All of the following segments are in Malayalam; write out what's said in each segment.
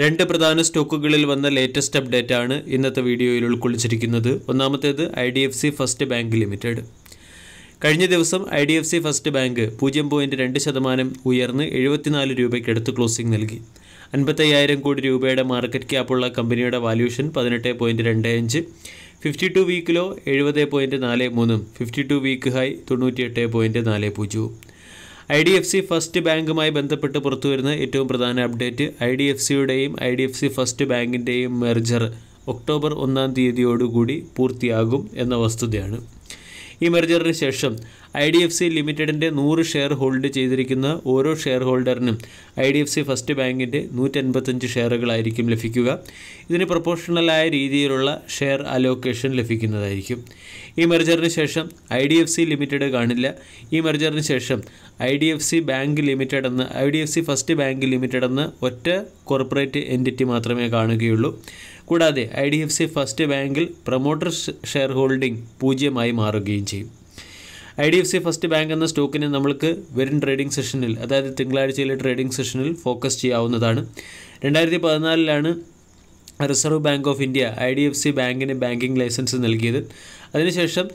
രണ്ട് പ്രധാന സ്റ്റോക്കുകളിൽ വന്ന ലേറ്റസ്റ്റ് അപ്ഡേറ്റ് ആണ് ഇന്നത്തെ വീഡിയോയിൽ ഉൾക്കൊള്ളിച്ചിരിക്കുന്നത് ഒന്നാമത്തേത് I D F C first bank limited കഴിഞ്ഞ ദിവസം I D F C first bank പൂജ്യം പോയിന്റ് രണ്ട് ശതമാനം ഉയർന്ന് എഴുപത്തിനാല് രൂപയ്ക്കടുത്ത് ക്ലോസിംഗ് നൽകി അൻപത്തയ്യായിരം കോടി രൂപയുടെ മാർക്കറ്റ് ക്യാപ്പുള്ള കമ്പനിയുടെ വാല്യൂഷൻ പതിനെട്ട് പോയിന്റ് രണ്ട് അഞ്ച് ഫിഫ്റ്റി ടു വീക്കിലോ എഴുപത് പോയിന്റ് നാല് മൂന്നും ഫിഫ്റ്റി ടു വീക്ക് ഹൈ തൊണ്ണൂറ്റിയെട്ട് പോയിന്റ് നാല് പൂജ്യവും I D F C first ബാങ്കുമായി ബന്ധപ്പെട്ട് പുറത്തുവരുന്ന ഏറ്റവും പ്രധാന അപ്ഡേറ്റ് ഐ ഡി എഫ് സിയുടെയും I D F C first ബാങ്കിൻ്റെയും മെർജർ ഒക്ടോബർ ഒന്നാം തീയതിയോടുകൂടി പൂർത്തിയാകും എന്ന വസ്തുതയാണ് ഈ മെർജറിന് ശേഷം ഐ ഡി എഫ് സി ലിമിറ്റഡിൻ്റെ നൂറ് ഷെയർ ഹോൾഡ് ചെയ്തിരിക്കുന്ന ഓരോ ഷെയർ ഹോൾഡറിനും I D F C first ബാങ്കിൻ്റെ നൂറ്റൻപത്തഞ്ച് ഷെയറുകളായിരിക്കും ലഭിക്കുക ഇതിന് പ്രൊപ്പോഷണലായ രീതിയിലുള്ള ഷെയർ അലോക്കേഷൻ ലഭിക്കുന്നതായിരിക്കും ഈ മെർജറിന് ശേഷം I D F C limited കാണില്ല ഈ മെർജറിന് ശേഷം I D F C bank limited എന്ന് I D F C first bank limited എന്ന് ഒറ്റ കോർപ്പറേറ്റ് എൻറ്റിറ്റി മാത്രമേ കാണുകയുള്ളൂ കൂടാതെ I D F C first ബാങ്കിൽ പ്രൊമോട്ടർ ഷെയർ ഹോൾഡിംഗ് പൂജ്യമായി മാറുകയും ചെയ്യും I D F C first bank എന്ന സ്റ്റോക്കിനെ നമ്മൾക്ക് വരും ട്രേഡിംഗ് സെഷനിൽ അതായത് തിങ്കളാഴ്ചയിലെ ട്രേഡിംഗ് സെഷനിൽ ഫോക്കസ് ചെയ്യാവുന്നതാണ് രണ്ടായിരത്തി പതിനാലിലാണ് reserve bank of India I D F C ബാങ്കിന് ബാങ്കിംഗ് ലൈസൻസ് നൽകിയത് അതിനുശേഷം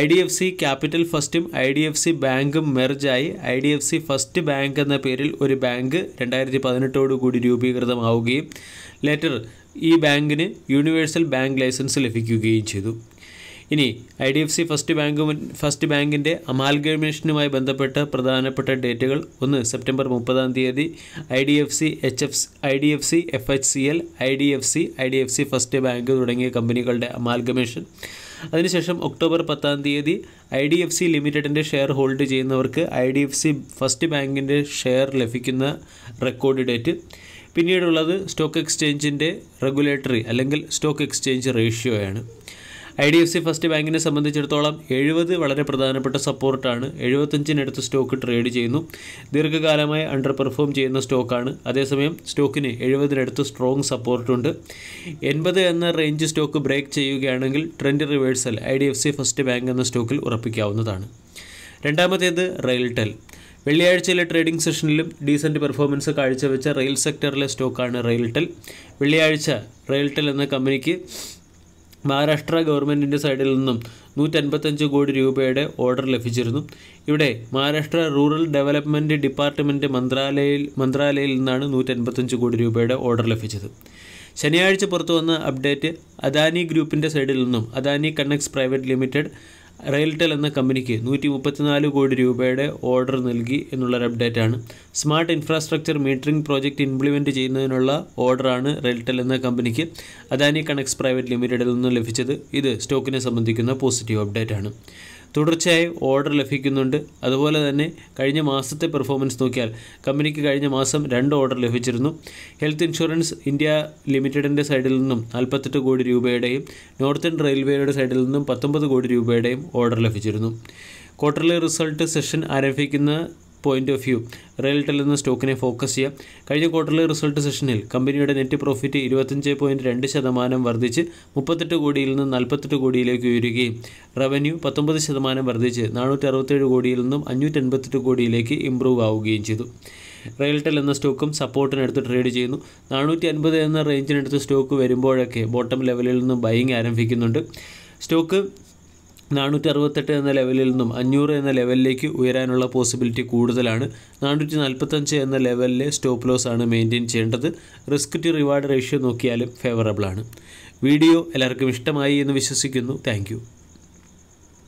I D F C capital ഫസ്റ്റും ഐ ഡി എഫ് സി ബാങ്കും മെർജായി I D F C first bank എന്ന പേരിൽ ഒരു ബാങ്ക് രണ്ടായിരത്തി പതിനെട്ടോടുകൂടി രൂപീകൃതമാവുകയും ലെറ്റർ ഈ ബാങ്കിന് യൂണിവേഴ്സൽ ബാങ്ക് ലൈസൻസ് ലഭിക്കുകയും ചെയ്തു ഇനി I D F C first bank first ബാങ്കിൻ്റെ അമാൽഗമേഷനുമായി ബന്ധപ്പെട്ട പ്രധാനപ്പെട്ട ഡേറ്റുകൾ ഒന്ന് സെപ്റ്റംബർ മുപ്പതാം തീയതി I D F C H F I D F C F H C L I D F C I D F C first bank തുടങ്ങിയ കമ്പനികളുടെ അമാൽഗമേഷൻ അതിനുശേഷം ഒക്ടോബർ പത്താം തീയതി ഐ ഡി എഫ് സി ലിമിറ്റഡിൻ്റെ ഷെയർ ഹോൾഡ് ചെയ്യുന്നവർക്ക് I D F C first ബാങ്കിൻ്റെ ഷെയർ ലഭിക്കുന്ന റെക്കോർഡ് ഡേറ്റ് പിന്നീടുള്ളത് സ്റ്റോക്ക് എക്സ്ചേഞ്ചിൻ്റെ റെഗുലേറ്ററി അല്ലെങ്കിൽ സ്റ്റോക്ക് എക്സ്ചേഞ്ച് റേഷ്യോയാണ് I D F C first ബാങ്കിനെ സംബന്ധിച്ചിടത്തോളം എഴുപത് വളരെ പ്രധാനപ്പെട്ട സപ്പോർട്ടാണ് എഴുപത്തഞ്ചിനടുത്ത് സ്റ്റോക്ക് ട്രേഡ് ചെയ്യുന്നു ദീർഘകാലമായി അണ്ടർ പെർഫോം ചെയ്യുന്ന സ്റ്റോക്കാണ് അതേസമയം സ്റ്റോക്കിന് എഴുപതിനടുത്ത് സ്ട്രോങ് സപ്പോർട്ടുണ്ട് എൺപത് എന്ന റേഞ്ച് സ്റ്റോക്ക് ബ്രേക്ക് ചെയ്യുകയാണെങ്കിൽ trend reversal I D F C first bank എന്ന സ്റ്റോക്കിൽ ഉറപ്പിക്കാവുന്നതാണ് രണ്ടാമത്തേത് റെയിൽടെൽ വെള്ളിയാഴ്ചയിലെ ട്രേഡിംഗ് സെഷനിലും ഡീസൻറ്റ് പെർഫോമൻസ് കാഴ്ചവെച്ച റെയിൽ സെക്ടറിലെ സ്റ്റോക്കാണ് റെയിൽടെൽ വെള്ളിയാഴ്ച റെയിൽടെൽ എന്ന കമ്പനിക്ക് മഹാരാഷ്ട്ര ഗവൺമെൻറ്റിൻ്റെ സൈഡിൽ നിന്നും നൂറ്റൻപത്തഞ്ച് കോടി രൂപയുടെ ഓർഡർ ലഭിച്ചിരുന്നു ഇവിടെ മഹാരാഷ്ട്ര റൂറൽ ഡെവലപ്മെൻറ്റ് ഡിപ്പാർട്ട്മെൻറ്റ് മന്ത്രാലയയിൽ മന്ത്രാലയയിൽ നിന്നാണ് നൂറ്റൻപത്തഞ്ച് കോടി രൂപയുടെ ഓർഡർ ലഭിച്ചത് ശനിയാഴ്ച പുറത്തു വന്ന അപ്ഡേറ്റ് അദാനി ഗ്രൂപ്പിൻ്റെ സൈഡിൽ നിന്നും Adani connex private limited RailTel എന്ന കമ്പനിക്ക് നൂറ്റി മുപ്പത്തിനാല് കോടി രൂപയുടെ ഓർഡർ നൽകി എന്നുള്ളൊരു അപ്ഡേറ്റ് ആണ് smart infrastructure metering project implement ചെയ്യുന്നതിനുള്ള ഓർഡറാണ് റെയിൽടെൽ എന്ന കമ്പനിക്ക് അദാനി കണക്സ് പ്രൈവറ്റ് ലിമിറ്റഡിൽ നിന്ന് ലഭിച്ചത് ഇത് സ്റ്റോക്കിനെ സംബന്ധിക്കുന്ന പോസിറ്റീവ് അപ്ഡേറ്റ് ആണ് തുടർച്ചയായി ഓർഡർ ലഭിക്കുന്നുണ്ട് അതുപോലെ തന്നെ കഴിഞ്ഞ മാസത്തെ പെർഫോമൻസ് നോക്കിയാൽ കമ്പനിക്ക് കഴിഞ്ഞ മാസം രണ്ട് ഓർഡർ ലഭിച്ചിരുന്നു ഹെൽത്ത് ഇൻഷുറൻസ് ഇന്ത്യ ലിമിറ്റഡിൻ്റെ സൈഡിൽ നിന്നും നാൽപ്പത്തെട്ട് കോടി രൂപയുടെയും നോർത്തേൺ റെയിൽവേയുടെ സൈഡിൽ നിന്നും പത്തൊമ്പത് കോടി രൂപയുടെയും ഓർഡർ ലഭിച്ചിരുന്നു ക്വാർട്ടർലി റിസൾട്ട് സെഷൻ ആരംഭിക്കുന്ന പോയിന്റ് ഓഫ് വ്യൂ ടെൽ എന്ന സ്റ്റോക്കിനെ ഫോക്കസ് ചെയ്യാം കഴിഞ്ഞ ക്വാർട്ടറിലെ റിസൾട്ട് സെഷനിൽ കമ്പനിയുടെ നെറ്റ് പ്രോഫിറ്റ് ഇരുപത്തഞ്ച് പോയിന്റ് രണ്ട് ശതമാനം വർദ്ധിച്ച് മുപ്പത്തെട്ട് കോടിയിൽ നിന്ന് നാൽപ്പത്തെട്ട് കോടിയിലേക്ക് ഉയരുകയും റവന്യൂ പത്തൊമ്പത് ശതമാനം വർദ്ധിച്ച് നാനൂറ്റി അറുപത്തേഴ് കോടിയിൽ നിന്നും അഞ്ഞൂറ്റി എൺപത്തെട്ട് കോടിയിലേക്ക് ഇംപ്രൂവ് ആവുകയും ചെയ്തു ടെൽ എന്ന സ്റ്റോക്കും സപ്പോർട്ടിനെടുത്ത് ട്രേഡ് ചെയ്യുന്നു നാനൂറ്റി അൻപത് എന്ന റേഞ്ചിനടുത്ത് സ്റ്റോക്ക് വരുമ്പോഴൊക്കെ ബോട്ടം ലെവലിൽ നിന്ന് ബൈങ് ആരംഭിക്കുന്നുണ്ട് സ്റ്റോക്ക് നാനൂറ്റി അറുപത്തെട്ട് എന്ന ലെവലിൽ നിന്നും അഞ്ഞൂറ് എന്ന ലെവലിലേക്ക് ഉയരാനുള്ള പോസിബിലിറ്റി കൂടുതലാണ് നാനൂറ്റി നാൽപ്പത്തഞ്ച് എന്ന ലെവലിലെ സ്റ്റോപ്പ് ലോസ് ആണ് മെയിൻറ്റെയിൻ ചെയ്യേണ്ടത് റിസ്ക് ടു റിവാർഡ് റേഷ്യോ നോക്കിയാലും ഫേവറബിളാണ് വീഡിയോ എല്ലാവർക്കും ഇഷ്ടമായി എന്ന് വിശ്വസിക്കുന്നു താങ്ക്